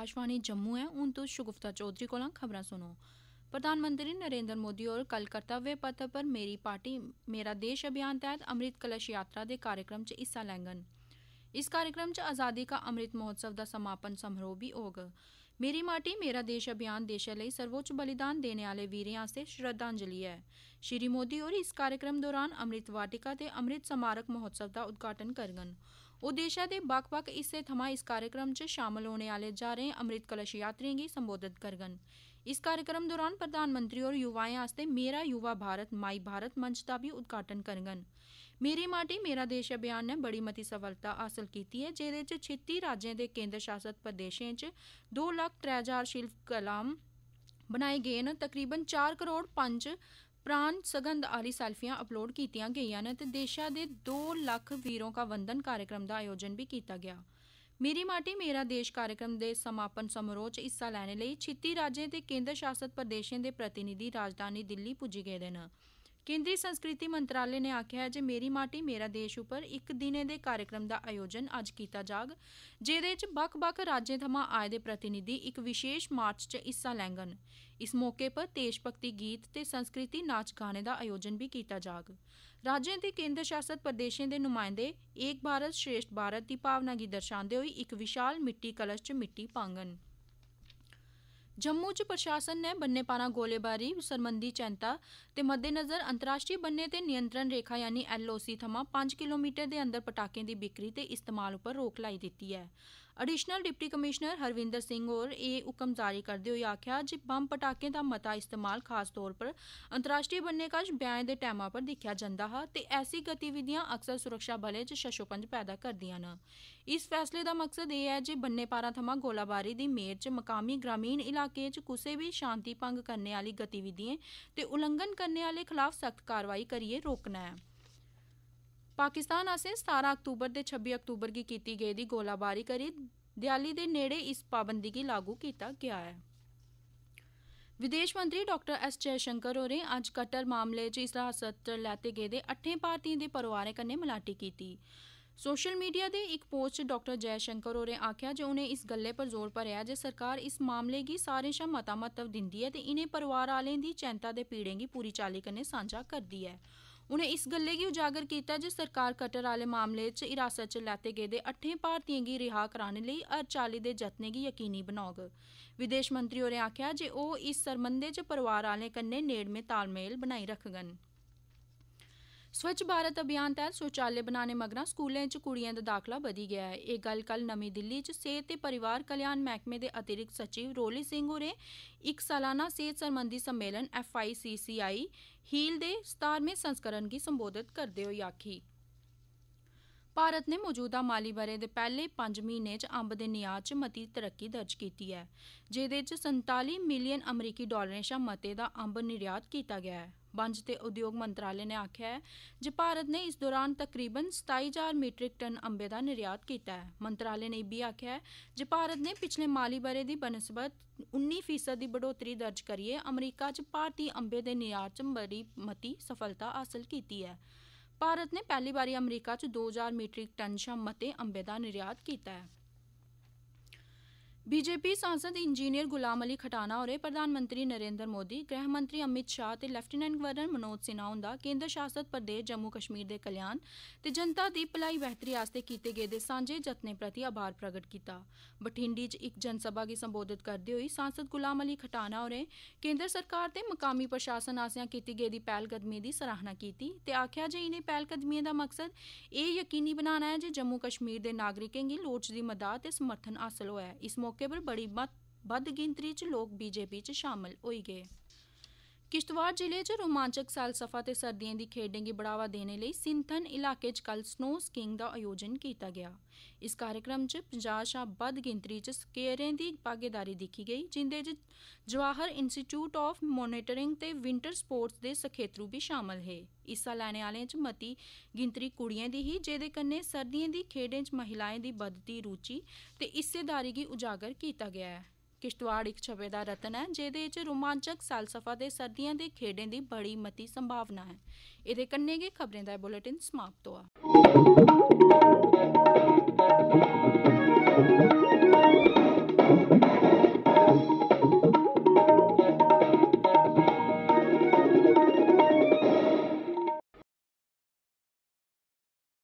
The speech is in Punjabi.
आकाशवाणी जम्मू है हून तुस तो शगुफ्ता चौधरी कोला खबरां सुनो प्रधानमंत्री नरेंद्र मोदी होर कल कर्तव्य पथ पर मेरी पार्टी मेरा देश अभियान तैह्त अमृत कलश यात्रा दे कार्यक्रम च हिस्सा लैङन इस कार्यक्रम च आज़ादी का अमृत महोत्सव दा समापन समारोह भी होग मेरी माटी मेरा देश अभियान देशै लेई सर्वोच्च बलिदान देने आह्ले वीरें आस्तै श्रद्धांजलि ऐ श्री मोदी होर इस कार्यक्रम दौरान अमृत वाटिका ते अमृत स्मारक महोत्सव दा उद्घाटन करङन उद्देशा दे बक्ख बक्ख हिस्से थमां इस कार्यक्रम च शामिल होने आह्ले ज्हारें अमृत कलश यात्रियों गी संबोधित करङन इस कार्यक्रम दौरान प्रधानमंत्री और युवाएं आस्तै मेरा युवा भारत माई भारत मंच का भी उद्घाटन करङन मेरी माटी मेरा देश अभियान ने बड़ी मती सफलता हासिल की ऐ जेह्दे च छित्ती राज्यें दे केंद्र शासित प्रदेशें च दो लक्ख त्रै हजार शिल्प कलाम बनाए गए न तकरीबन चार करोड़ पंज ਪ੍ਰਾਨ ਸਗੰਧ ਆਲੀ ਸੈਲਫੀਆਂ ਅਪਲੋਡ ਕੀਤੀਆਂ ਗਈਆਂ ਨੇ ਤੇ ਦੇਸ਼ਾ ਦੇ 2 ਲੱਖ ਵੀਰੋਂ ਦਾ ਵੰਦਨ ਕਾਰਜਕ੍ਰਮ ਦਾ ਆਯੋਜਨ ਵੀ ਕੀਤਾ ਗਿਆ ਮੇਰੀ ਮਾਟੀ ਮੇਰਾ ਦੇਸ਼ ਕਾਰਜਕ੍ਰਮ ਦੇ ਸਮਾਪਨ ਸਮਾਰੋਹ 'ਚ ਹਿੱਸਾ ਲੈਣ ਲਈ 36 ਰਾਜਾਂ ਤੇ ਕੇਂਦਰ ਸ਼ਾਸਤ ਪ੍ਰਦੇਸ਼ਾਂ ਦੇ ਪ੍ਰਤੀਨਿਧੀ ਰਾਜਧਾਨੀ ਦਿੱਲੀ ਪੁੱਜੇ ਗਏ ਨੇ ਕੇਂਦਰੀ ਸੰਸਕ੍ਰਿਤੀ ਮੰਤਰਾਲੇ ਨੇ ਆਖਿਆ ਹੈ ਜੇ ਮੇਰੀ ਮਾਟੀ ਮੇਰਾ ਦੇਸ਼ ਉੱਪਰ ਇੱਕ ਦਿਨੇ ਦੇ ਕਾਰਜਕ੍ਰਮ ਦਾ ਆਯੋਜਨ ਅੱਜ ਕੀਤਾ ਜਾਗ ਜਿਹਦੇ 'ਚ ਵੱਖ-ਵੱਖ ਰਾਜਾਂ ਥਮਾ ਆਏ ਦੇ ਪ੍ਰਤੀਨਿਧੀ ਇੱਕ ਵਿਸ਼ੇਸ਼ ਮਾਰਚ 'ਚ ਹਿੱਸਾ ਲੈਣਗੇ ਇਸ ਮੌਕੇ 'ਪਰ ਦੇਸ਼ ਭਗਤੀ ਗੀਤ ਤੇ ਸੰਸਕ੍ਰਿਤੀ ਨਾਚ ਗਾਣੇ ਦਾ ਆਯੋਜਨ ਵੀ ਕੀਤਾ ਜਾਗ ਰਾਜਾਂ ਤੇ ਕੇਂਦਰ ਸ਼ਾਸਤ ਪ੍ਰਦੇਸ਼ਾਂ ਦੇ ਨੁਮਾਇੰਦੇ ਏਕ ਭਾਰਤ ਸ਼੍ਰੇਸ਼ਟ ਭਾਰਤ ਦੀ ਭਾਵਨਾ ਗੀ ਦਰਸਾਉਂਦੇ ਹੋਏ ਇੱਕ ਵਿਸ਼ਾਲ ਮਿੱਟੀ ਕਲਸ਼ 'ਚ ਮਿੱਟੀ ਪਾਂਗਣ ਜੰਮੂ 'ਚ ਪ੍ਰਸ਼ਾਸਨ ਨੇ ਬੰਨੇ ਪਾਣਾ ਗੋਲੇਬਾਰੀ ਸਰਮੰਦੀ ਚੈਂਤਾ ਤੇ ਮੱਦੇਨਜ਼ਰ ਅੰਤਰਰਾਸ਼ਟਰੀ ਬੰਨੇ ਤੇ ਨਿਯੰਤਰਣ ਰੇਖਾ ਯਾਨੀ ਐਲਓਸੀ ਥਮਾ 5 ਕਿਲੋਮੀਟਰ ਦੇ ਅੰਦਰ ਪਟਾਕਿਆਂ ਦੀ ਵਿਕਰੀ ਤੇ ਇਸਤੇਮਾਲ ਉੱਪਰ ਰੋਕ ਲਾਈ ਦਿੱਤੀ ਹੈ additional deputy commissioner Harvinder Singh ਹੋਰ ਇਹ ਹੁਕਮ ਜਾਰੀ ਕਰਦੇ ਹੋਏ ਆਖਿਆ ਜੇ ਬੰਬ ਪਟਾਕੇ ਦਾ ਮਤਾ ਇਸਤੇਮਾਲ ਖਾਸ ਤੌਰ ਪਰ ਅੰਤਰਰਾਸ਼ਟਰੀ ਬੰਨੇ ਬੰਨੇਕਸ਼ ਬਿਆਨ ਦੇ ਟਾਈਮਾਂ ਪਰ ਦੇਖਿਆ ਜਾਂਦਾ ਹੈ ਤੇ ਐਸੀ ਗਤੀਵਿਧੀਆਂ ਅਕਸਰ ਸੁਰੱਖਿਆ ਬਲੇ 'ਚ ਸ਼ਸ਼ੋਪੰਜ ਪੈਦਾ ਕਰਦੀਆਂ ਹਨ ਇਸ ਫੈਸਲੇ ਦਾ ਮਕਸਦ ਇਹ ਹੈ ਜੇ ਬੰਨੇ ਪਾਰਾਂ ਥਮਾ ਗੋਲਾਬਾਰੀ ਦੀ ਮੇਰ 'ਚ ਮਕਾਮੀ ਗ੍ਰਾਮੀਣ ਇਲਾਕੇ 'ਚ ਕਿਸੇ ਵੀ ਸ਼ਾਂਤੀ ਭੰਗ ਕਰਨੇ ਵਾਲੀ ਗਤੀਵਿਧੀਆਂ ਤੇ ਉਲੰਘਣ ਕਰਨੇ ਵਾਲੇ ਖਿਲਾਫ ਸਖਤ ਕਾਰਵਾਈ ਕਰੀਏ ਰੋਕਣਾ ਹੈ पाकिस्तान ਆਸੇਂ 17 ਅਕਤੂਬਰ ਤੇ छब्बी ਅਕਤੂਬਰ ਕੀ ਕੀਤੀ ਗਈ ਦੀ ਗੋਲਾਬਾਰੀ ਕਰੀ ਦਿਆਲੀ ਦੇ ਨੇੜੇ ਇਸ ਪਾਬੰਦੀ ਕੀ ਲਾਗੂ ਕੀਤਾ ਗਿਆ विदेश मंत्री डॉक्टर एस जयशंकर होरें अज्ज कट्टर मामले च इस हिरासत लैते गेदे अट्ठें भारतीयें दे परिवारें कन्नै मलाटी कीती सोशल मीडिया दे इक पोस्ट च डाक्टर जयशंकर होरें आखेआ जे उनें इस गल्लै पर जोर भरेआ जे सरकार इस मामले गी सारें शा मता महत्व दिंदी ऐ ते इनें परोआर आह्लें दी चैंता ते पीड़ें गी पूरी चाल्ली कन्नै सांझा करदी ऐ उनें इस गल्लै गी उजागर कीता जे सरकार कटर आह्ले मामले च हिरासत च लैते गेदे अट्ठें भारतीयें गी रिहा कराने लेई हर चाल्ली दे जतनें गी यकीनी बनौग विदेश मंत्री होरें आखेआ जे ओह् इस सरबंधै च परोआर आह्लें कन्नै नेड़मे तालमेल बनाई रक्खङन ਸਵੱਛ ਭਾਰਤ ਅਭਿਆਨ ਤਹਿਤ ਸ਼ੌਚਾਲੇ ਬਣਾਉਣੇ ਮਗਰਾਂ ਸਕੂਲਾਂ 'ਚ ਕੁੜੀਆਂ ਦਾ ਦਾਖਲਾ ਵਧੀ ਗਿਆ ਹੈ ਇਹ ਗੱਲ ਕੱਲ ਨਵੀਂ ਦਿੱਲੀ 'ਚ ਸਿਹਤ ਤੇ ਪਰਿਵਾਰ ਕਲਿਆਣ ਮਹਿਕਮੇ ਦੇ ਅਤਿਰਿਕਤ ਸਚਿਵ ਰੋਲੀ ਸਿੰਘ ਹੋਰੇ ਇੱਕ ਸਾਲਾਨਾ ਸਿਹਤ ਸੰਬੰਧੀ ਸੰਮੇਲਨ FICCI ਹੀਲ ਦੇ 17ਵੇਂ ਸੰਸਕਰਨ ਕੀ ਸੰਬੋਧਿਤ ਕਰਦੇ ਹੋਏ ਆਖੀ ਭਾਰਤ ਨੇ ਮੌਜੂਦਾ ਮਾਲੀ ਬਰੇ ਦੇ ਪਹਿਲੇ 5 ਮਹੀਨੇ 'ਚ ਅੰਬ ਦੇ ਨਿਆਤ 'ਚ ਮਤੀ ਤਰੱਕੀ ਦਰਜ ਕੀਤੀ ਹੈ ਜਿਹਦੇ 'ਚ 47 ਮਿਲੀਅਨ ਅਮਰੀਕੀ ਡਾਲਰਾਂ ਸ਼ਾ ਮਤੇ ਦਾ ਅੰਬ ਨਿਰਯਾਤ ਕੀਤਾ ਗਿਆ ਹੈ ਵਣਜ ਤੇ ਉਦਯੋਗ ਮੰਤਰਾਲੇ ਨੇ ਆਖਿਆ ਹੈ ਜੇ ਭਾਰਤ ਨੇ ਇਸ ਦੌਰਾਨ ਤਕਰੀਬਨ 27000 ਮੀਟ੍ਰਿਕ ਟਨ ਅੰਬੇ ਦਾ ਨਿਰਯਾਤ ਕੀਤਾ ਹੈ ਮੰਤਰਾਲੇ ਨੇ ਵੀ ਆਖਿਆ ਹੈ ਜੇ ਭਾਰਤ ਨੇ ਪਿਛਲੇ ਮਾਲੀ ਬਰੇ ਦੀ ਬਨਸਬਤ 19% ਦੀ ਬੜੋਤਰੀ ਦਰਜ ਕਰੀਏ ਅਮਰੀਕਾ 'ਚ ਭਾਰਤੀ ਅੰਬੇ ਦੇ ਨਿਰਯਾਤ 'ਚ ਬੜੀ ਮਤੀ ਸਫਲਤਾ ਹਾਸਲ ਕੀਤੀ ਹੈ ਭਾਰਤ ਨੇ ਪਹਿਲੀ ਵਾਰੀ ਅਮਰੀਕਾ 'ਚ 2000 ਮੀਟ੍ਰਿਕ ਟਨ ਸ਼ਾ ਮਤੇ ਅੰਬੇ ਦਾ ਨਿਰਯਾਤ ਕੀਤਾ ਹੈ बीजेपी सांसद इंजीनियर गुलाम अली खटाना होरें प्रधानमंत्री नरेंद्र मोदी गृह मंत्री अमित शाह ते लेफ्टिनेंट गवर्नर मनोज सिन्हा हुंदा केंद्र शासत प्रदेश जम्मू कश्मीर दे कल्याण ते जनता दी भलाई बेहतरी आस्तै कीते गेदे सांझे जतनें प्रति आभार प्रगट कीता बठिंडी च इक जनसभा गी संबोधत करदे होई सांसद गुलाम अली खटाना होरें केंद्र सरकार ते मकामी प्रशासन आसेआ कीती गेदी पैह्लकदमियें दी सराहना कीती ते आखेआ जे इनें पैह्लकदमियें दा मकसद एह् यकीनी बनाना ऐ जे जम्मू कश्मीर दे नागरिकें गी लोड़चदी मदाद ते समर्थन हासल होऐ इस मौके ਮੌਕੇ ਪਰ ਬੜੀ ਵੱਧ ਗਿਣਤੀ 'ਚ ਲੋਕ ਬੀਜੇਪੀ 'ਚ ਸ਼ਾਮਲ ਹੋਈ ਗਏ ਕਿਸ਼ਤਵਾੜ ਜ਼ਿਲ੍ਹੇ 'ਚ ਰੋਮਾਂਚਕ ਸਲਸਫਾ ਤੇ ਸਰਦੀਆਂ ਦੀ ਖੇਡਾਂ ਦੀ ਬੜਾਵਾ ਦੇਣ ਲਈ ਸਿੰਥਨ ਇਲਾਕੇ 'ਚ ਕੱਲ ਸਨੋ ਸਕਿੰਗ ਦਾ ਆਯੋਜਨ ਕੀਤਾ ਗਿਆ ਇਸ ਕਾਰਜਕ੍ਰਮ 'ਚ 50 ਸ਼ਾ ਵੱਧ ਗਿੰਤਰੀ 'ਚ ਸਕੇਅਰਾਂ ਦੀ ਭਾਗੀਦਾਰੀ ਦੇਖੀ ਗਈ ਜਿੰਦੇ 'ਚ ਜਵਾਹਰ ਇੰਸਟੀਚਿਊਟ ਆਫ ਮੋਨਿਟਰਿੰਗ ਤੇ ਵਿੰਟਰ ਸਪੋਰਟਸ ਦੇ ਸਖੇਤਰੂ ਵੀ ਸ਼ਾਮਲ ਹੈ ਇਸ ਸਾਲ ਲੈਣ ਵਾਲੇ 'ਚ ਮਤੀ ਗਿੰਤਰੀ ਕੁੜੀਆਂ ਦੀ ਹੀ ਜਿਹਦੇ ਕੰਨੇ ਸਰਦੀਆਂ ਦੀ ਖੇਡਾਂ 'ਚ ਮਹਿਲਾਵਾਂ ਦੀ ਵੱਧਦੀ ਰੁਚੀ ਤੇ ਹਿੱਸੇਦਾਰੀ ਦੀ ਉਜਾਗਰ ਕੀਤਾ ਗਿਆ ਹੈ ਕਿਸ਼ਤਵਾੜ ਇੱਕ ਛਵੇ ਦਾ ਰਤਨ ਹੈ ਜਿਹਦੇ ਵਿੱਚ ਰੋਮਾਂਚਕ ਸਲਸਫਾ ਦੇ ਸਰਦੀਆਂ ਦੇ ਖੇਡਾਂ ਦੀ ਬੜੀ ਮਤੀ ਸੰਭਾਵਨਾ ਹੈ ਇਹਦੇ ਕੰਨੇ ਗਏ ਖਬਰਾਂ ਦਾ ਬੁਲੇਟਿਨ ਸਮਾਪਤ ਹੋਆ